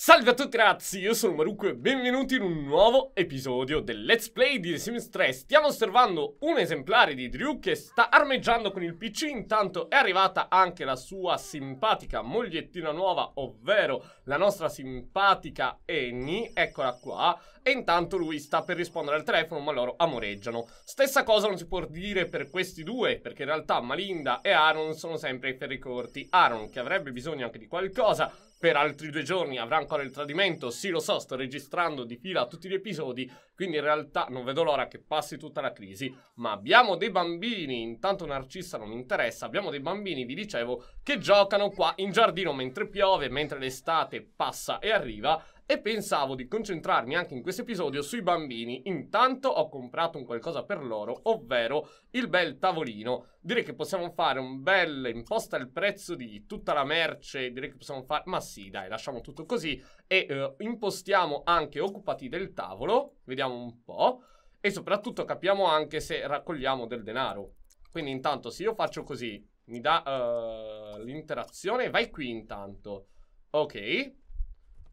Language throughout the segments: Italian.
Salve a tutti ragazzi, io sono Maruco e benvenuti in un nuovo episodio del Let's Play di The Sims 3 Stiamo osservando un esemplare di Drew che sta armeggiando con il PC Intanto è arrivata anche la sua simpatica mogliettina nuova, ovvero la nostra simpatica Annie Eccola qua e intanto lui sta per rispondere al telefono, ma loro amoreggiano. Stessa cosa non si può dire per questi due, perché in realtà Malinda e Aaron sono sempre ai ferri corti. Aaron, che avrebbe bisogno anche di qualcosa, per altri due giorni avrà ancora il tradimento. Sì, lo so, sto registrando di fila tutti gli episodi, quindi in realtà non vedo l'ora che passi tutta la crisi. Ma abbiamo dei bambini, intanto Narcissa non mi interessa, abbiamo dei bambini, vi dicevo, che giocano qua in giardino mentre piove, mentre l'estate passa e arriva e pensavo di concentrarmi anche in questo episodio sui bambini. Intanto ho comprato un qualcosa per loro, ovvero il bel tavolino. Direi che possiamo fare un bel imposta il prezzo di tutta la merce, direi che possiamo fare... Ma sì, dai, lasciamo tutto così e eh, impostiamo anche occupati del tavolo, vediamo un po', e soprattutto capiamo anche se raccogliamo del denaro. Quindi intanto se io faccio così, mi dà uh, l'interazione, vai qui intanto. Ok,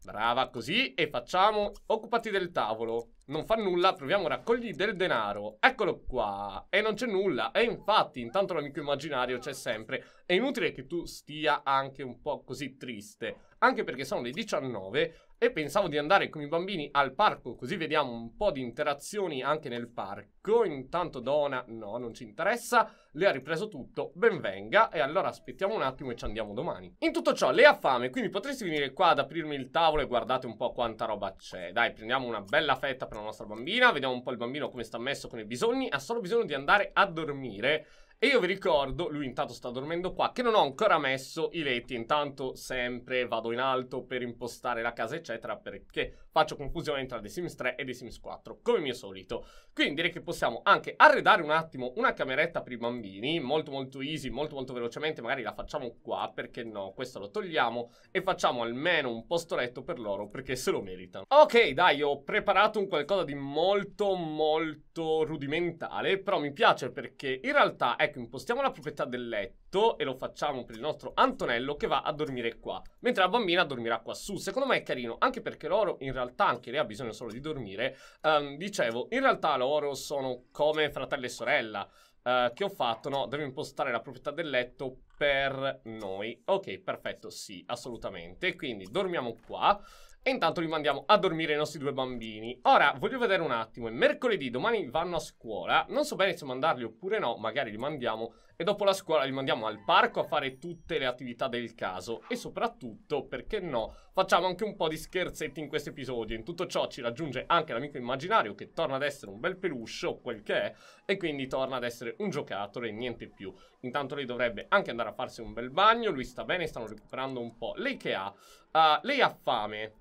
Brava, così e facciamo occupati del tavolo. Non fa nulla, proviamo a raccogli del denaro. Eccolo qua. E non c'è nulla. E infatti, intanto l'amico immaginario c'è sempre. È inutile che tu stia anche un po' così triste. Anche perché sono le 19 e pensavo di andare con i bambini al parco così vediamo un po' di interazioni anche nel parco. Intanto Dona, no, non ci interessa, le ha ripreso tutto, benvenga e allora aspettiamo un attimo e ci andiamo domani. In tutto ciò lei ha fame, quindi potresti venire qua ad aprirmi il tavolo e guardate un po' quanta roba c'è. Dai, prendiamo una bella fetta per la nostra bambina, vediamo un po' il bambino come sta messo con i bisogni, ha solo bisogno di andare a dormire. E io vi ricordo, lui intanto sta dormendo qua, che non ho ancora messo i letti. Intanto sempre vado in alto per impostare la casa, eccetera, perché faccio confusione tra The Sims 3 e The Sims 4, come mio solito. Quindi direi che possiamo anche arredare un attimo una cameretta per i bambini, molto molto easy, molto molto velocemente, magari la facciamo qua, perché no, questo lo togliamo, e facciamo almeno un postoletto per loro, perché se lo meritano. Ok, dai, ho preparato un qualcosa di molto molto rudimentale, però mi piace perché in realtà, ecco, impostiamo la proprietà del letto, e lo facciamo per il nostro Antonello che va a dormire qua, mentre la bambina dormirà qua su. Secondo me è carino, anche perché loro in realtà realtà anche lei ha bisogno solo di dormire. Um, dicevo, in realtà loro sono come fratello e sorella. Uh, che ho fatto, no, devo impostare la proprietà del letto per noi. Ok, perfetto, sì, assolutamente. Quindi dormiamo qua. E intanto li mandiamo a dormire i nostri due bambini. Ora, voglio vedere un attimo. È mercoledì, domani vanno a scuola. Non so bene se mandarli oppure no. Magari li mandiamo e dopo la scuola li mandiamo al parco a fare tutte le attività del caso e soprattutto, perché no, facciamo anche un po' di scherzetti in questo episodio. In tutto ciò ci raggiunge anche l'amico immaginario che torna ad essere un bel peluscio, quel che è e quindi torna ad essere un giocatore e niente più. Intanto lei dovrebbe anche andare a farsi un bel bagno, lui sta bene, stanno recuperando un po'. Lei che ha? Uh, lei ha fame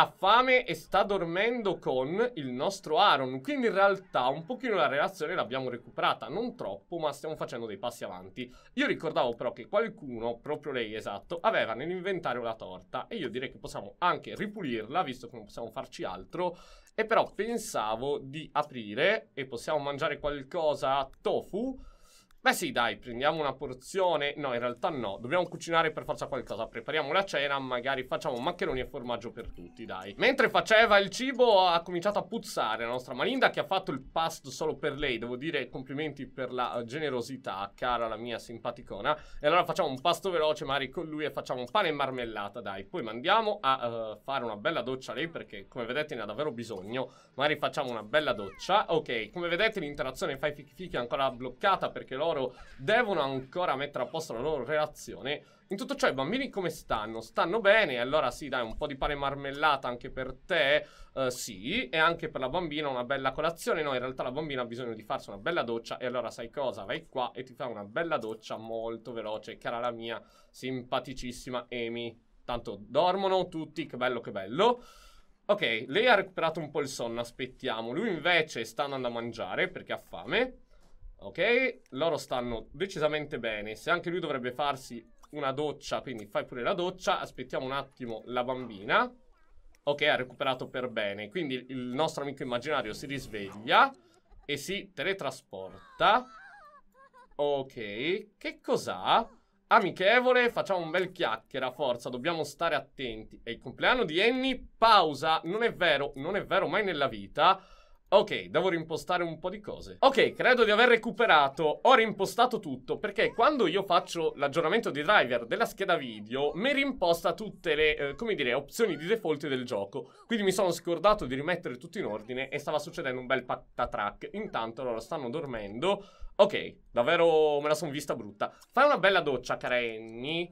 ha fame e sta dormendo con il nostro Aaron. Quindi in realtà un pochino la relazione l'abbiamo recuperata, non troppo, ma stiamo facendo dei passi avanti. Io ricordavo però che qualcuno, proprio lei esatto, aveva nell'inventario la torta e io direi che possiamo anche ripulirla, visto che non possiamo farci altro. E però pensavo di aprire e possiamo mangiare qualcosa tofu Beh sì, dai, prendiamo una porzione. No, in realtà no. Dobbiamo cucinare per forza qualcosa. Prepariamo la cena, magari facciamo maccheroni e formaggio per tutti, dai. Mentre faceva il cibo ha cominciato a puzzare la nostra Malinda che ha fatto il pasto solo per lei. Devo dire complimenti per la eh, generosità, cara la mia simpaticona. E allora facciamo un pasto veloce magari con lui e facciamo un pane e marmellata, dai. Poi mandiamo a uh, fare una bella doccia a lei perché come vedete ne ha davvero bisogno. Magari facciamo una bella doccia. Ok, come vedete l'interazione fai fichi fichi è ancora bloccata perché loro Taro devono ancora mettere a posto la loro relazione. In tutto ciò i bambini come stanno? Stanno bene? Allora sì, dai, un po' di pane marmellata anche per te, uh, sì, e anche per la bambina una bella colazione. No, in realtà la bambina ha bisogno di farsi una bella doccia e allora sai cosa? Vai qua e ti fa una bella doccia molto veloce, cara la mia simpaticissima Amy. Tanto dormono tutti, che bello, che bello. Ok, lei ha recuperato un po' il sonno, aspettiamo. Lui invece sta andando a mangiare perché ha fame. Ok, loro stanno decisamente bene. Se anche lui dovrebbe farsi una doccia, quindi fai pure la doccia. Aspettiamo un attimo la bambina. Ok, ha recuperato per bene. Quindi il nostro amico immaginario si risveglia e si teletrasporta. Ok, che cos'ha? Amichevole, facciamo un bel chiacchiera, forza, dobbiamo stare attenti. È il compleanno di Annie, pausa. Non è vero, non è vero mai nella vita. Ok, devo rimpostare un po' di cose. Ok, credo di aver recuperato, ho rimpostato tutto, perché quando io faccio l'aggiornamento di driver della scheda video, mi rimposta tutte le, eh, come dire, opzioni di default del gioco. Quindi mi sono scordato di rimettere tutto in ordine e stava succedendo un bel patatrack. Intanto loro stanno dormendo. Ok, davvero me la sono vista brutta. Fai una bella doccia, cara Annie.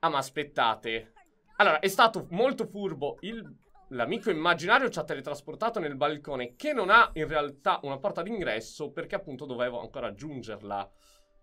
Ah, ma aspettate. Allora, è stato molto furbo il l'amico immaginario ci ha teletrasportato nel balcone che non ha in realtà una porta d'ingresso perché appunto dovevo ancora aggiungerla.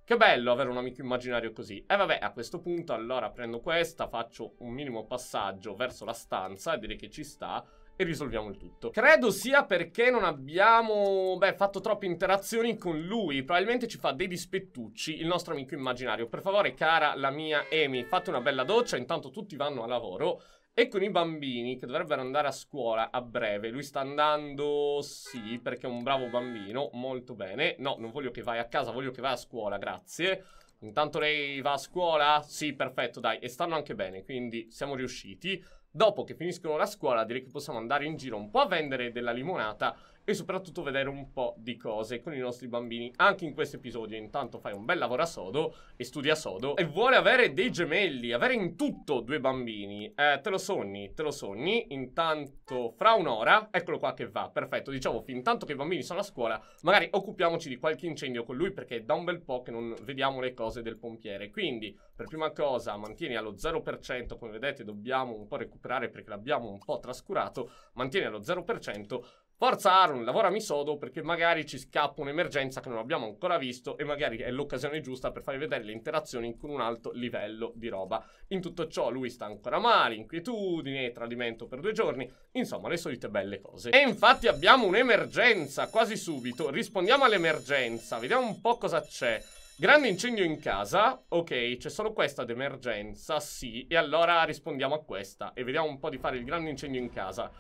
Che bello avere un amico immaginario così. E eh, vabbè, a questo punto allora prendo questa, faccio un minimo passaggio verso la stanza e direi che ci sta e risolviamo il tutto. Credo sia perché non abbiamo, beh, fatto troppe interazioni con lui. Probabilmente ci fa dei dispettucci il nostro amico immaginario. Per favore, cara la mia Amy, fate una bella doccia, intanto tutti vanno a lavoro e con i bambini che dovrebbero andare a scuola a breve. Lui sta andando, sì, perché è un bravo bambino, molto bene. No, non voglio che vai a casa, voglio che vai a scuola, grazie. Intanto lei va a scuola? Sì, perfetto, dai. E stanno anche bene, quindi siamo riusciti. Dopo che finiscono la scuola, direi che possiamo andare in giro un po' a vendere della limonata e soprattutto vedere un po' di cose con i nostri bambini anche in questo episodio. Intanto fai un bel lavoro a sodo e studia sodo e vuole avere dei gemelli, avere in tutto due bambini. Eh, te lo sogni, te lo sogni. Intanto fra un'ora, eccolo qua che va, perfetto. Diciamo, fin tanto che i bambini sono a scuola, magari occupiamoci di qualche incendio con lui perché è da un bel po' che non vediamo le cose del pompiere. Quindi, per prima cosa, mantieni allo 0%, come vedete dobbiamo un po' recuperare perché l'abbiamo un po' trascurato, mantieni allo 0% Forza Aaron, lavorami sodo perché magari ci scappa un'emergenza che non abbiamo ancora visto e magari è l'occasione giusta per farvi vedere le interazioni con un alto livello di roba. In tutto ciò lui sta ancora male, inquietudine, tradimento per due giorni, insomma le solite belle cose. E infatti abbiamo un'emergenza quasi subito, rispondiamo all'emergenza, vediamo un po' cosa c'è. Grande incendio in casa, ok, c'è solo questa d'emergenza, sì, e allora rispondiamo a questa e vediamo un po' di fare il grande incendio in casa.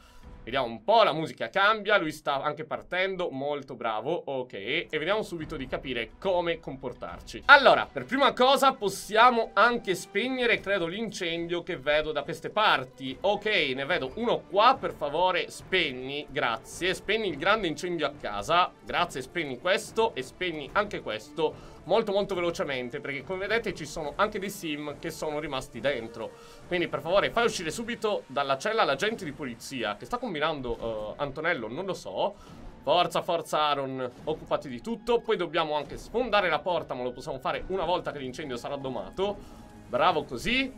Vediamo un po', la musica cambia, lui sta anche partendo, molto bravo, ok. E vediamo subito di capire come comportarci. Allora, per prima cosa possiamo anche spegnere, credo, l'incendio che vedo da queste parti. Ok, ne vedo uno qua, per favore spegni, grazie. Spegni il grande incendio a casa, grazie, spegni questo e spegni anche questo molto molto velocemente perché come vedete ci sono anche dei sim che sono rimasti dentro quindi per favore fai uscire subito dalla cella l'agente di polizia che sta combinando uh, Antonello non lo so Forza, forza Aaron, occupati di tutto Poi dobbiamo anche sfondare la porta Ma lo possiamo fare una volta che l'incendio sarà domato Bravo così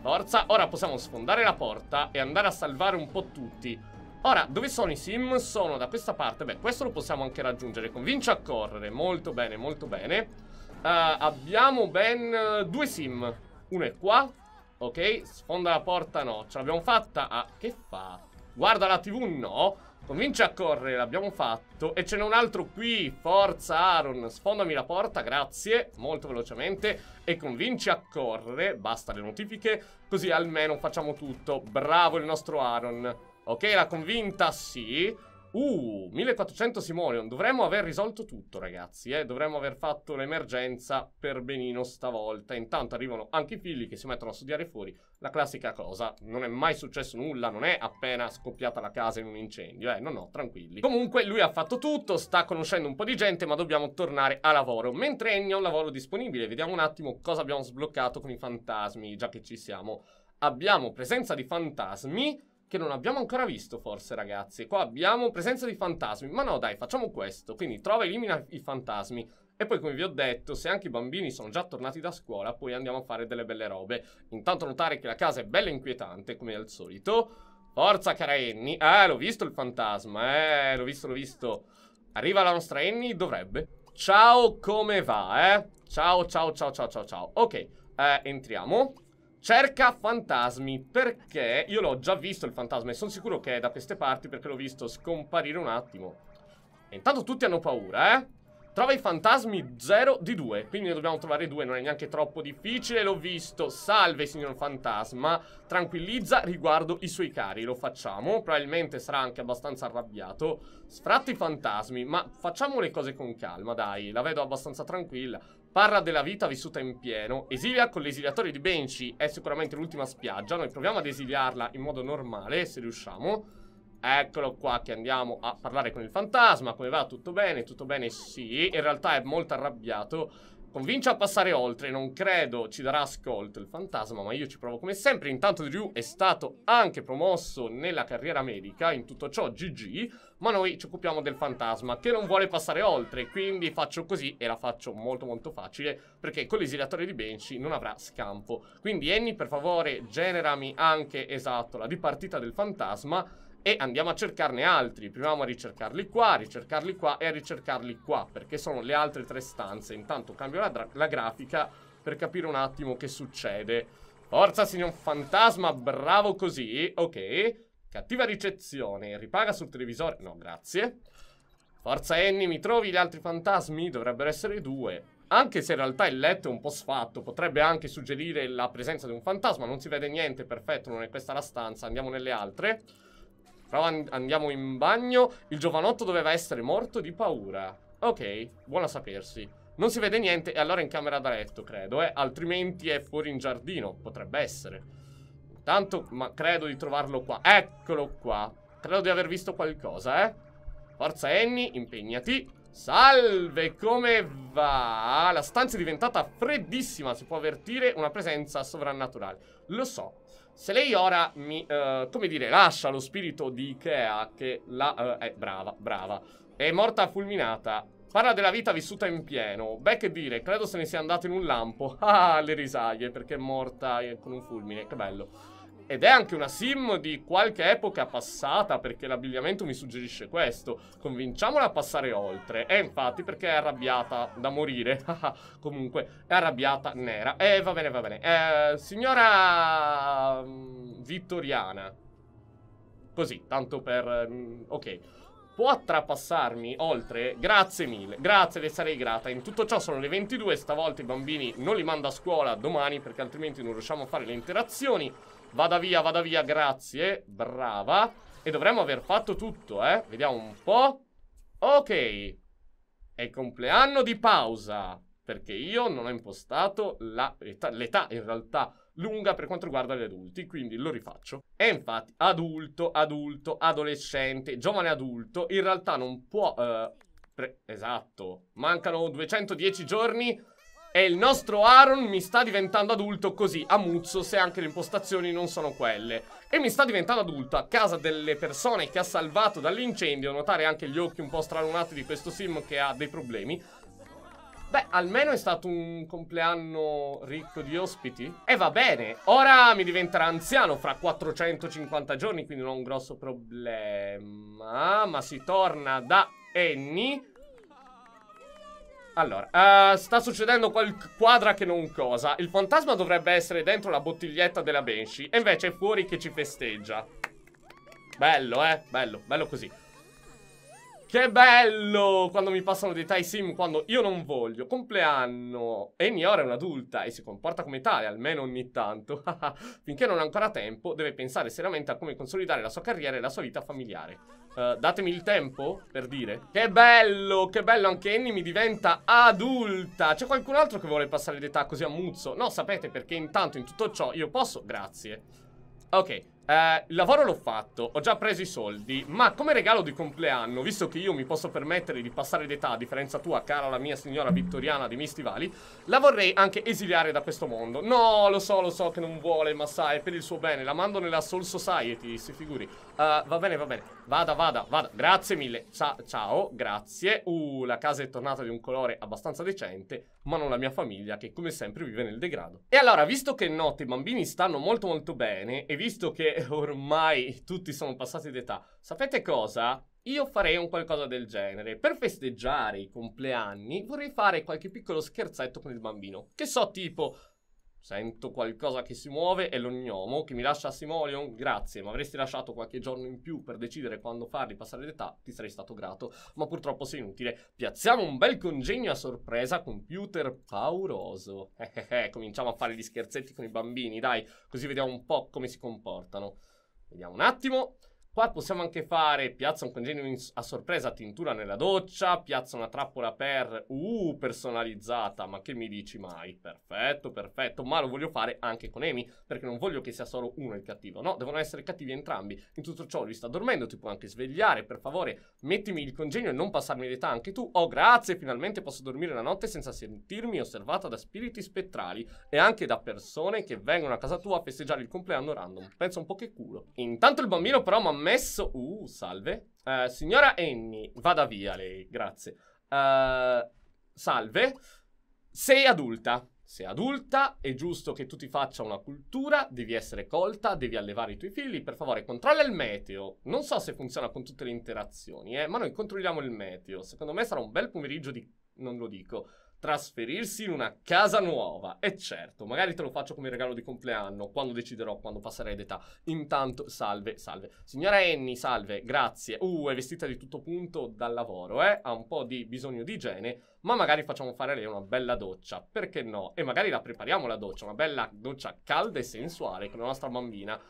Forza, ora possiamo sfondare la porta E andare a salvare un po' tutti Ora, dove sono i sim? Sono da questa parte Beh, questo lo possiamo anche raggiungere Convinci a correre, molto bene, molto bene eh, abbiamo ben eh, due sim. Uno è qua. Ok, sfonda la porta no. Ce l'abbiamo fatta Ah, Che fa? Guarda la tv no. Comincia a correre, l'abbiamo fatto. E ce n'è un altro qui. Forza Aaron, sfondami la porta, grazie. Molto velocemente. E convinci a correre. Basta le notifiche. Così almeno facciamo tutto. Bravo il nostro Aaron. Ok, l'ha convinta, sì. Uh, 1400 Simoleon. Dovremmo aver risolto tutto, ragazzi. Eh? Dovremmo aver fatto l'emergenza per benino stavolta. Intanto arrivano anche i figli che si mettono a studiare fuori. La classica cosa. Non è mai successo nulla. Non è appena scoppiata la casa in un incendio. Eh, no, no, tranquilli. Comunque, lui ha fatto tutto. Sta conoscendo un po' di gente, ma dobbiamo tornare a lavoro. Mentre Ennio ha un lavoro disponibile. Vediamo un attimo cosa abbiamo sbloccato con i fantasmi, già che ci siamo. Abbiamo presenza di fantasmi che non abbiamo ancora visto forse ragazzi. Qua abbiamo presenza di fantasmi, ma no dai facciamo questo, quindi trova e elimina i fantasmi. E poi come vi ho detto, se anche i bambini sono già tornati da scuola, poi andiamo a fare delle belle robe. Intanto notare che la casa è bella inquietante, come al solito. Forza cara Annie, eh l'ho visto il fantasma, eh l'ho visto, l'ho visto. Arriva la nostra Annie, dovrebbe. Ciao, come va, eh? Ciao, ciao, ciao, ciao, ciao, ciao. Ok, eh, entriamo. Cerca fantasmi, perché io l'ho già visto il fantasma e sono sicuro che è da queste parti perché l'ho visto scomparire un attimo. E intanto tutti hanno paura, eh? Trova i fantasmi 0 di 2, quindi ne dobbiamo trovare 2, non è neanche troppo difficile, l'ho visto. Salve signor fantasma, tranquillizza riguardo i suoi cari, lo facciamo. Probabilmente sarà anche abbastanza arrabbiato. Sfratti i fantasmi, ma facciamo le cose con calma, dai, la vedo abbastanza tranquilla. Parla della vita vissuta in pieno. Esilia con l'esiliatore di Benci è sicuramente l'ultima spiaggia. Noi proviamo ad esiliarla in modo normale, se riusciamo. Eccolo qua che andiamo a parlare con il fantasma. Come va? Tutto bene? Tutto bene? Sì. In realtà è molto arrabbiato Convince a passare oltre, non credo ci darà ascolto il fantasma, ma io ci provo come sempre. Intanto Drew è stato anche promosso nella carriera medica, in tutto ciò GG, ma noi ci occupiamo del fantasma che non vuole passare oltre, quindi faccio così e la faccio molto molto facile, perché con l'esiliatore di Benci non avrà scampo. Quindi Annie, per favore, generami anche, esatto, la dipartita del fantasma, e andiamo a cercarne altri. Proviamo a ricercarli qua, a ricercarli qua e a ricercarli qua, perché sono le altre tre stanze. Intanto cambio la, la grafica per capire un attimo che succede. Forza, signor fantasma, bravo così. Ok. Cattiva ricezione, ripaga sul televisore. No, grazie. Forza Annie, mi trovi gli altri fantasmi? Dovrebbero essere due. Anche se in realtà il letto è un po' sfatto, potrebbe anche suggerire la presenza di un fantasma. Non si vede niente, perfetto, non è questa la stanza. Andiamo nelle altre. Però and andiamo in bagno. Il giovanotto doveva essere morto di paura. Ok, buona sapersi. Non si vede niente e allora in camera da letto, credo, eh. Altrimenti è fuori in giardino, potrebbe essere. Intanto, ma credo di trovarlo qua. Eccolo qua. Credo di aver visto qualcosa, eh. Forza Annie, impegnati. Salve, come va? La stanza è diventata freddissima, si può avvertire una presenza sovrannaturale. Lo so, se lei ora mi, uh, come dire, lascia lo spirito di Ikea che la... Uh, è brava, brava. È morta fulminata. Parla della vita vissuta in pieno. Beh, che dire, credo se ne sia andata in un lampo. Ah, le risaie, perché è morta eh, con un fulmine. Che bello. Ed è anche una sim di qualche epoca passata, perché l'abbigliamento mi suggerisce questo. Convinciamola a passare oltre. E infatti, perché è arrabbiata da morire. Ah, ah, comunque, è arrabbiata nera. Eh, va bene, va bene. Eh, signora... Mm, Vittoriana. Così, tanto per... Mm, ok. Può attrapassarmi oltre? Grazie mille, grazie, le sarei grata. In tutto ciò sono le 22, stavolta i bambini non li mando a scuola domani perché altrimenti non riusciamo a fare le interazioni. Vada via, vada via, grazie Brava E dovremmo aver fatto tutto, eh Vediamo un po' Ok È il compleanno di pausa Perché io non ho impostato l'età in realtà lunga per quanto riguarda gli adulti, quindi lo rifaccio. E infatti adulto, adulto, adolescente, giovane adulto, in realtà non può... Eh, esatto, mancano 210 giorni e il nostro Aaron mi sta diventando adulto così, a muzzo, se anche le impostazioni non sono quelle. E mi sta diventando adulto a casa delle persone che ha salvato dall'incendio. Notare anche gli occhi un po' stralunati di questo sim che ha dei problemi. Beh, almeno è stato un compleanno ricco di ospiti. E va bene, ora mi diventerà anziano fra 450 giorni, quindi non ho un grosso problema. Ma si torna da Annie allora, uh, sta succedendo quel quadra che non cosa. Il fantasma dovrebbe essere dentro la bottiglietta della Benshi, e invece è fuori che ci festeggia. Bello, eh? Bello, bello così. Che bello quando mi passano dei tie sim quando io non voglio. Compleanno. Eni ora è un'adulta e si comporta come tale, almeno ogni tanto. Finché non ha ancora tempo, deve pensare seriamente a come consolidare la sua carriera e la sua vita familiare. Uh, datemi il tempo, per dire. Che bello, che bello, anche Annie mi diventa adulta. C'è qualcun altro che vuole passare d'età così a muzzo? No, sapete, perché intanto in tutto ciò io posso... Grazie. Ok, eh, il lavoro l'ho fatto, ho già preso i soldi, ma come regalo di compleanno, visto che io mi posso permettere di passare d'età, a differenza tua, cara la mia signora vittoriana dei miei stivali, la vorrei anche esiliare da questo mondo. No, lo so, lo so che non vuole, ma sai, per il suo bene, la mando nella Soul Society, si figuri. Uh, va bene, va bene, vada, vada, vada, grazie mille, Sa ciao, grazie. Uh, la casa è tornata di un colore abbastanza decente, ma non la mia famiglia, che come sempre vive nel degrado. E allora, visto che è notte i bambini stanno molto molto bene, e visto che ormai tutti sono passati d'età. Sapete cosa? Io farei un qualcosa del genere. Per festeggiare i compleanni vorrei fare qualche piccolo scherzetto con il bambino. Che so, tipo, Sento qualcosa che si muove, è l'ognomo che mi lascia Simoleon, grazie, ma avresti lasciato qualche giorno in più per decidere quando farli passare l'età, ti sarei stato grato, ma purtroppo sei inutile. Piazziamo un bel congegno a sorpresa, computer pauroso. Eh, eh, eh, cominciamo a fare gli scherzetti con i bambini, dai, così vediamo un po' come si comportano. Vediamo un attimo. Qua possiamo anche fare piazza un congegno a sorpresa, tintura nella doccia, piazza una trappola per uh, personalizzata, ma che mi dici mai? Perfetto, perfetto, ma lo voglio fare anche con Emi, perché non voglio che sia solo uno il cattivo, no, devono essere cattivi entrambi. In tutto ciò lui sta dormendo, ti può anche svegliare, per favore, mettimi il congegno e non passarmi l'età anche tu. Oh, grazie, finalmente posso dormire la notte senza sentirmi osservata da spiriti spettrali e anche da persone che vengono a casa tua a festeggiare il compleanno random. Pensa un po' che culo. Intanto il bambino però mamma permesso. Uh, salve. Uh, signora Annie, vada via lei, grazie. Uh, salve. Sei adulta. Sei adulta, è giusto che tu ti faccia una cultura, devi essere colta, devi allevare i tuoi figli. Per favore, controlla il meteo. Non so se funziona con tutte le interazioni, eh, ma noi controlliamo il meteo. Secondo me sarà un bel pomeriggio di... non lo dico trasferirsi in una casa nuova. E certo, magari te lo faccio come regalo di compleanno, quando deciderò, quando passerei d'età. Intanto, salve, salve. Signora Annie, salve, grazie. Uh, è vestita di tutto punto dal lavoro, eh? Ha un po' di bisogno di igiene, ma magari facciamo fare lei una bella doccia, perché no? E magari la prepariamo la doccia, una bella doccia calda e sensuale con la nostra bambina.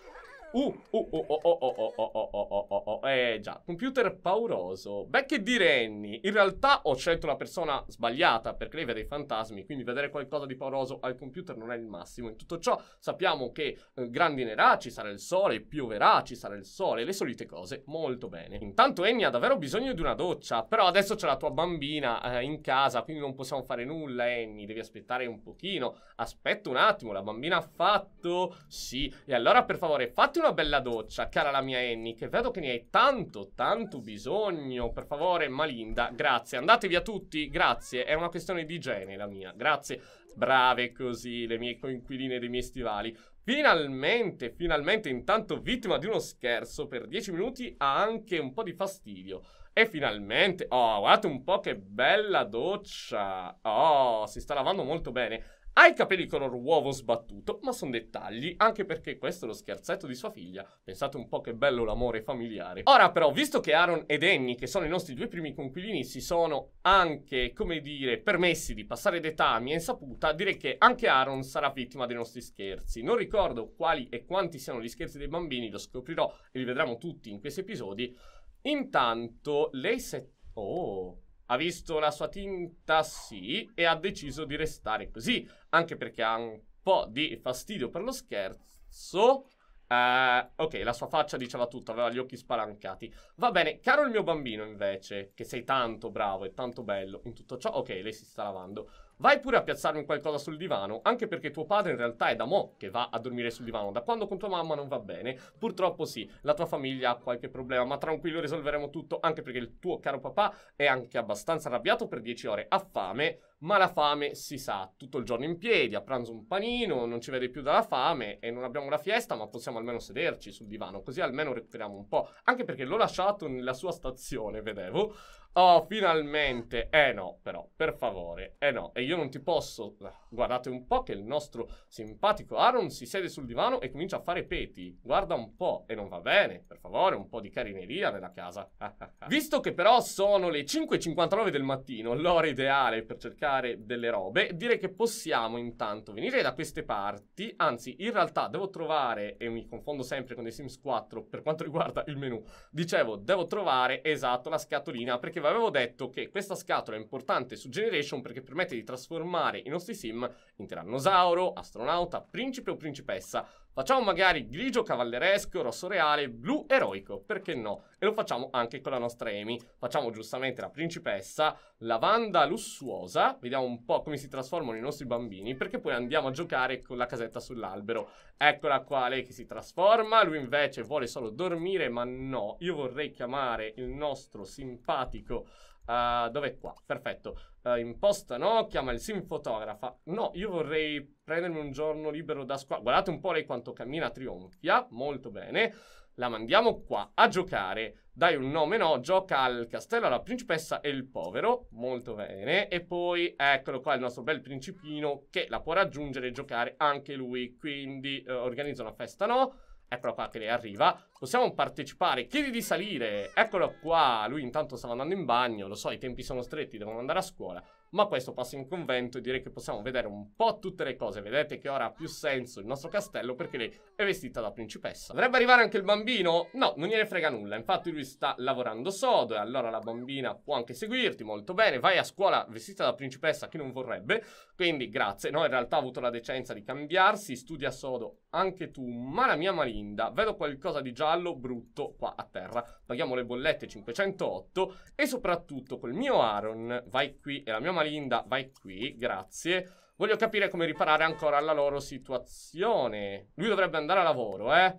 Uh, uh, oh, oh, oh, oh, oh, oh, oh, oh, oh, oh, eh già, computer pauroso. Beh, che dire, Annie, in realtà ho scelto la persona sbagliata perché lei vede i fantasmi, quindi vedere qualcosa di pauroso al computer non è il massimo. In tutto ciò sappiamo che eh, grandinerà, ci sarà il sole, pioverà, ci sarà il sole, le solite cose, molto bene. Intanto Annie ha davvero bisogno di una doccia, però adesso c'è la tua bambina eh, in casa, quindi non possiamo fare nulla, Annie, devi aspettare un pochino. Aspetta un attimo, la bambina ha fatto... Sì, e allora per favore fatti fatti una bella doccia, cara la mia Annie, che vedo che ne hai tanto, tanto bisogno. Per favore, Malinda, grazie. Andate via tutti, grazie. È una questione di igiene la mia, grazie. Brave così, le mie coinquiline dei miei stivali. Finalmente, finalmente, intanto vittima di uno scherzo per 10 minuti ha anche un po' di fastidio. E finalmente, oh, guardate un po' che bella doccia. Oh, si sta lavando molto bene. Ha i capelli color uovo sbattuto, ma sono dettagli, anche perché questo è lo scherzetto di sua figlia. Pensate un po' che bello l'amore familiare. Ora però, visto che Aaron ed Annie, che sono i nostri due primi conquilini, si sono anche, come dire, permessi di passare d'età a mia insaputa, direi che anche Aaron sarà vittima dei nostri scherzi. Non ricordo quali e quanti siano gli scherzi dei bambini, lo scoprirò e li vedremo tutti in questi episodi. Intanto, lei se... Oh ha visto la sua tinta, sì, e ha deciso di restare così, anche perché ha un po' di fastidio per lo scherzo. Uh, ok, la sua faccia diceva tutto, aveva gli occhi spalancati. Va bene, caro il mio bambino, invece, che sei tanto bravo e tanto bello in tutto ciò. Ok, lei si sta lavando. Vai pure a piazzarmi qualcosa sul divano, anche perché tuo padre in realtà è da mo' che va a dormire sul divano, da quando con tua mamma non va bene. Purtroppo sì, la tua famiglia ha qualche problema, ma tranquillo risolveremo tutto, anche perché il tuo caro papà è anche abbastanza arrabbiato per 10 ore, ha fame, ma la fame si sa, tutto il giorno in piedi, a pranzo un panino, non ci vede più dalla fame e non abbiamo la fiesta, ma possiamo almeno sederci sul divano, così almeno recuperiamo un po', anche perché l'ho lasciato nella sua stazione, vedevo. Oh, finalmente! Eh no, però, per favore, eh no, e io non ti posso. Eh, guardate un po' che il nostro simpatico Aaron si siede sul divano e comincia a fare peti. Guarda un po', e non va bene, per favore, un po' di carineria nella casa. Visto che però sono le 5.59 del mattino, l'ora ideale per cercare delle robe, direi che possiamo intanto venire da queste parti. Anzi, in realtà devo trovare, e mi confondo sempre con The Sims 4 per quanto riguarda il menu, dicevo, devo trovare, esatto, la scatolina perché va vi avevo detto che questa scatola è importante su Generation perché permette di trasformare i nostri sim in tirannosauro, astronauta, principe o principessa. Facciamo magari grigio cavalleresco, rosso reale, blu eroico, perché no? E lo facciamo anche con la nostra Amy. Facciamo giustamente la principessa, lavanda lussuosa. Vediamo un po' come si trasformano i nostri bambini, perché poi andiamo a giocare con la casetta sull'albero. Eccola qua, lei che si trasforma, lui invece vuole solo dormire, ma no, io vorrei chiamare il nostro simpatico... Uh, dov'è qua? Perfetto. Uh, imposta no, chiama il sim fotografa. No, io vorrei prendermi un giorno libero da squadra. Guardate un po' lei quanto cammina, trionfia, molto bene la mandiamo qua a giocare. Dai un nome, no, gioca al castello alla principessa e il povero, molto bene. E poi, eccolo qua, il nostro bel principino che la può raggiungere e giocare anche lui. Quindi eh, organizza una festa, no? Eccolo qua che lei arriva. Possiamo partecipare. Chiedi di salire. Eccolo qua. Lui intanto stava andando in bagno. Lo so, i tempi sono stretti, devono andare a scuola ma questo passo in convento e direi che possiamo vedere un po' tutte le cose. Vedete che ora ha più senso il nostro castello perché lei è vestita da principessa. Dovrebbe arrivare anche il bambino? No, non gliene frega nulla. Infatti lui sta lavorando sodo e allora la bambina può anche seguirti molto bene. Vai a scuola vestita da principessa, chi non vorrebbe. Quindi grazie. No, in realtà ha avuto la decenza di cambiarsi, studia sodo anche tu, Ma la mia malinda, vedo qualcosa di giallo brutto qua a terra, paghiamo le bollette 508 e soprattutto col mio Aaron, vai qui e la mia malinda Linda, vai qui, grazie. Voglio capire come riparare ancora la loro situazione. Lui dovrebbe andare a lavoro, eh?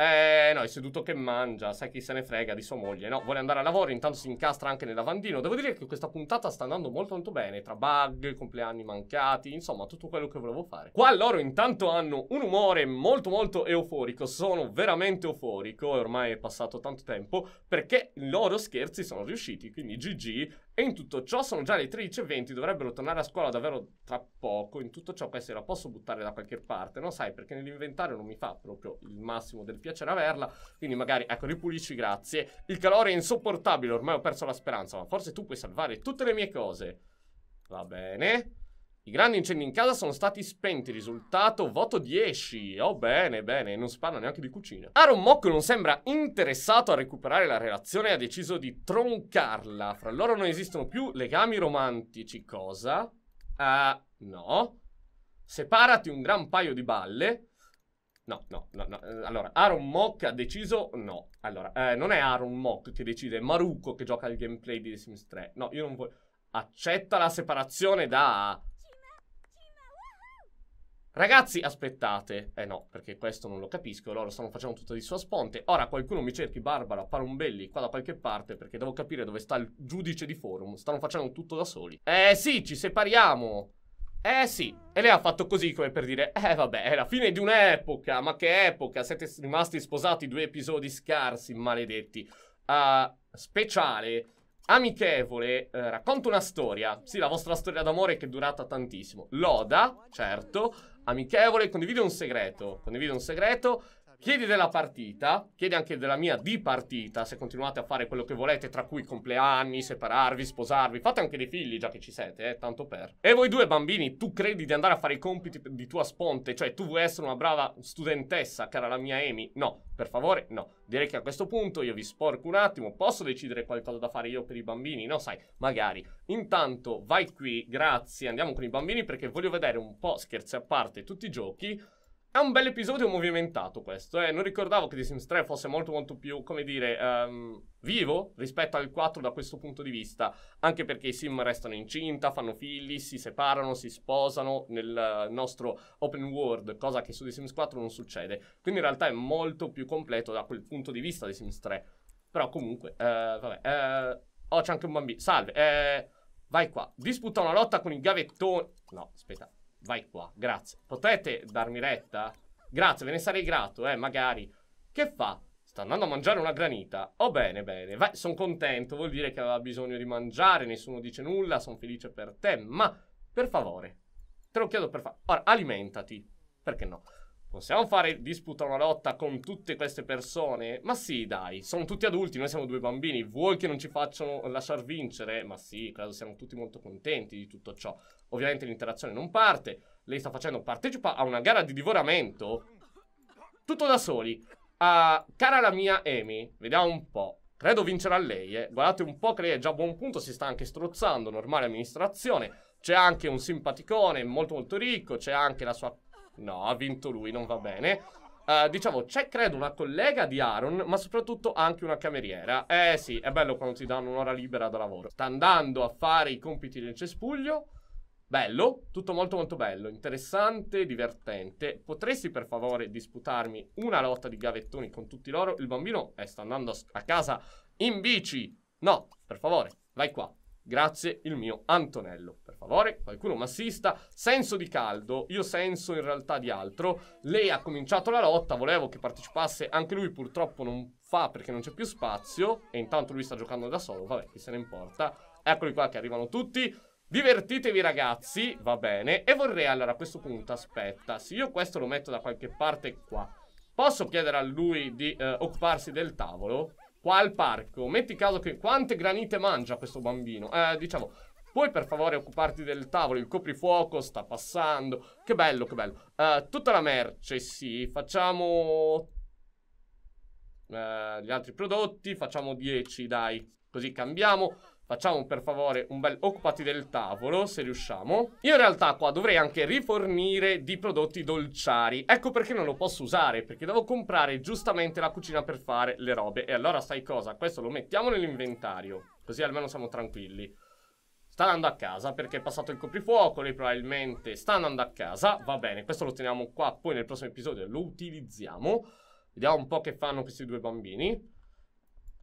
Eh, no, è seduto che mangia, sai chi se ne frega di sua moglie. No, vuole andare a lavoro, intanto si incastra anche nel lavandino. Devo dire che questa puntata sta andando molto molto bene, tra bug, compleanni mancati, insomma, tutto quello che volevo fare. Qua loro intanto hanno un umore molto molto euforico, sono veramente euforico, e ormai è passato tanto tempo, perché i loro scherzi sono riusciti, quindi GG e in tutto ciò sono già le 13.20, dovrebbero tornare a scuola davvero tra poco. In tutto ciò poi se la posso buttare da qualche parte, non sai, perché nell'inventario non mi fa proprio il massimo del piacere averla. Quindi magari, ecco, ripulisci, grazie. Il calore è insopportabile, ormai ho perso la speranza, ma forse tu puoi salvare tutte le mie cose. Va bene. I grandi incendi in casa sono stati spenti. Risultato voto 10. Oh, bene, bene. Non si parla neanche di cucina. Aaron Mock non sembra interessato a recuperare la relazione e ha deciso di troncarla. Fra loro non esistono più legami romantici. Cosa? Ah, uh, no. Separati un gran paio di balle. No, no, no, no. Allora, Aaron Mock ha deciso no. Allora, eh, non è Aaron Mock che decide, è Maruko che gioca il gameplay di The Sims 3. No, io non voglio... Accetta la separazione da... Ragazzi, aspettate. Eh no, perché questo non lo capisco. Loro stanno facendo tutto di sua sponte. Ora qualcuno mi cerchi Barbara Parumbelli qua da qualche parte perché devo capire dove sta il giudice di forum. Stanno facendo tutto da soli. Eh sì, ci separiamo. Eh sì, e lei ha fatto così come per dire, eh vabbè, è la fine di un'epoca, ma che epoca, siete rimasti sposati due episodi scarsi, maledetti. Uh, speciale, amichevole, eh, racconta una storia. Sì, la vostra storia d'amore che è durata tantissimo. Loda, certo, amichevole, condivide un segreto. Condivide un segreto chiedi della partita, chiedi anche della mia di partita, se continuate a fare quello che volete, tra cui compleanni, separarvi, sposarvi, fate anche dei figli già che ci siete, eh, tanto per. E voi due bambini, tu credi di andare a fare i compiti di tua sponte, cioè tu vuoi essere una brava studentessa, cara la mia Amy? No, per favore, no. Direi che a questo punto io vi sporco un attimo, posso decidere qualcosa da fare io per i bambini? No, sai, magari. Intanto vai qui, grazie, andiamo con i bambini perché voglio vedere un po', scherzi a parte, tutti i giochi è un bel episodio movimentato questo, eh. Non ricordavo che The Sims 3 fosse molto molto più, come dire, um, vivo rispetto al 4 da questo punto di vista. Anche perché i Sim restano incinta, fanno figli, si separano, si sposano nel nostro open world, cosa che su The Sims 4 non succede. Quindi in realtà è molto più completo da quel punto di vista The Sims 3. Però comunque, eh, vabbè. Eh, oh, c'è anche un bambino. Salve, eh, vai qua. Disputa una lotta con i gavettoni. No, aspetta. Vai qua, grazie. Potete darmi retta? Grazie, ve ne sarei grato, eh, magari. Che fa? Sta andando a mangiare una granita. Oh, bene, bene. Sono contento, vuol dire che aveva bisogno di mangiare, nessuno dice nulla, sono felice per te, ma per favore. Te lo chiedo per favore. Ora, alimentati. Perché no? Possiamo fare disputa una lotta con tutte queste persone? Ma sì, dai, sono tutti adulti, noi siamo due bambini. Vuoi che non ci facciano lasciar vincere? Ma sì, credo siamo tutti molto contenti di tutto ciò. Ovviamente l'interazione non parte. Lei sta facendo, partecipa a una gara di divoramento. Tutto da soli. Ah, cara la mia Amy, vediamo un po'. Credo vincerà lei, eh. Guardate un po' che lei è già a buon punto, si sta anche strozzando, normale amministrazione. C'è anche un simpaticone molto molto ricco, c'è anche la sua No, ha vinto lui, non va bene. Uh, diciamo, c'è credo una collega di Aaron, ma soprattutto anche una cameriera. Eh sì, è bello quando ti danno un'ora libera da lavoro. Sta andando a fare i compiti del cespuglio. Bello, tutto molto molto bello, interessante, divertente. Potresti per favore disputarmi una lotta di gavettoni con tutti loro? Il bambino eh, sta andando a casa in bici. No, per favore, vai qua. Grazie il mio Antonello. Per favore, qualcuno mi assista. Senso di caldo, io senso in realtà di altro. Lei ha cominciato la lotta, volevo che partecipasse anche lui, purtroppo non fa perché non c'è più spazio. E intanto lui sta giocando da solo, vabbè, chi se ne importa. Eccoli qua che arrivano tutti. Divertitevi ragazzi, va bene. E vorrei allora a questo punto, aspetta, se io questo lo metto da qualche parte qua, posso chiedere a lui di eh, occuparsi del tavolo? qua al parco. Metti caso che quante granite mangia questo bambino. Eh, diciamo, puoi per favore occuparti del tavolo, il coprifuoco sta passando. Che bello, che bello. Eh, tutta la merce, sì. Facciamo... Eh, gli altri prodotti, facciamo 10, dai. Così cambiamo. Facciamo per favore un bel occupati del tavolo, se riusciamo. Io in realtà qua dovrei anche rifornire di prodotti dolciari. Ecco perché non lo posso usare, perché devo comprare giustamente la cucina per fare le robe. E allora sai cosa? Questo lo mettiamo nell'inventario, così almeno siamo tranquilli. Sta andando a casa perché è passato il coprifuoco, lei probabilmente sta andando a casa. Va bene, questo lo teniamo qua, poi nel prossimo episodio lo utilizziamo. Vediamo un po' che fanno questi due bambini.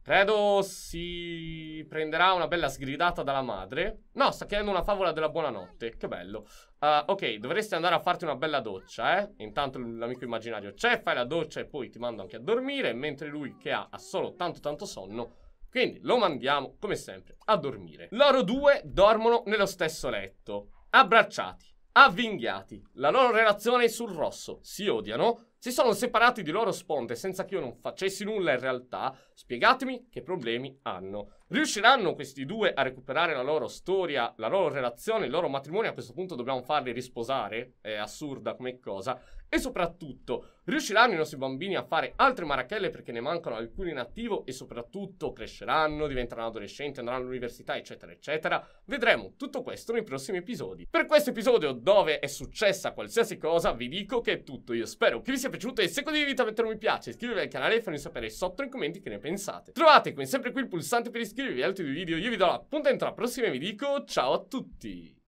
Credo si prenderà una bella sgridata dalla madre. No, sta chiedendo una favola della buonanotte. Che bello. Uh, ok, dovresti andare a farti una bella doccia, eh. Intanto l'amico immaginario c'è, cioè, fai la doccia e poi ti mando anche a dormire. Mentre lui, che ha, ha solo tanto tanto sonno, quindi lo mandiamo, come sempre, a dormire. Loro due dormono nello stesso letto, abbracciati, avvinghiati. La loro relazione è sul rosso. Si odiano, si sono separati di loro sponte senza che io non facessi nulla in realtà. Spiegatemi che problemi hanno. Riusciranno questi due a recuperare la loro storia, la loro relazione, il loro matrimonio? A questo punto dobbiamo farli risposare, è assurda come cosa. E soprattutto, riusciranno i nostri bambini a fare altre marachelle perché ne mancano alcuni in attivo e soprattutto cresceranno, diventeranno adolescenti, andranno all'università, eccetera, eccetera. Vedremo tutto questo nei prossimi episodi. Per questo episodio dove è successa qualsiasi cosa, vi dico che è tutto. Io spero che vi sia piaciuto piaciuto e se condividete vi a mettere un mi piace, iscrivetevi al canale e farmi sapere sotto nei commenti che ne pensate. Trovate come sempre qui il pulsante per iscrivervi ad altri video, io vi do l'appuntamento alla prossima e vi dico ciao a tutti!